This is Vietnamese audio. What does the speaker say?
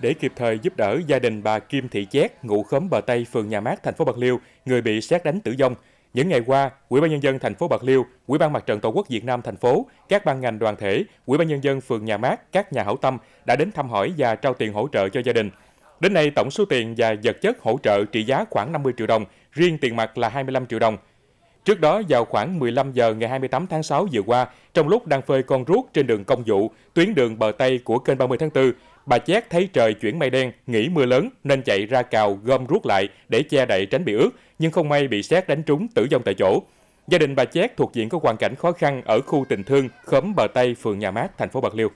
để kịp thời giúp đỡ gia đình bà Kim Thị Chét, ngụ khóm Bờ Tây, phường Nhà Mát, thành phố Bạc Liêu, người bị sét đánh tử vong. Những ngày qua, Ủy ban nhân dân thành phố Bạc Liêu, Ủy ban Mặt trận Tổ quốc Việt Nam thành phố, các ban ngành đoàn thể, Ủy ban nhân dân phường Nhà Mát, các nhà hảo tâm đã đến thăm hỏi và trao tiền hỗ trợ cho gia đình. Đến nay, tổng số tiền và vật chất hỗ trợ trị giá khoảng 50 triệu đồng, riêng tiền mặt là 25 triệu đồng. Trước đó, vào khoảng 15 giờ ngày 28 tháng 6 vừa qua, trong lúc đang phơi con ruốc trên đường Công vụ, tuyến đường bờ Tây của kênh 30 tháng 4, Bà Chét thấy trời chuyển mây đen, nghĩ mưa lớn nên chạy ra cào gom ruốc lại để che đậy tránh bị ướt, nhưng không may bị xét đánh trúng tử vong tại chỗ. Gia đình bà Chét thuộc diện có hoàn cảnh khó khăn ở khu tình thương, khóm bờ Tây, phường Nhà Mát, thành phố Bạc Liêu.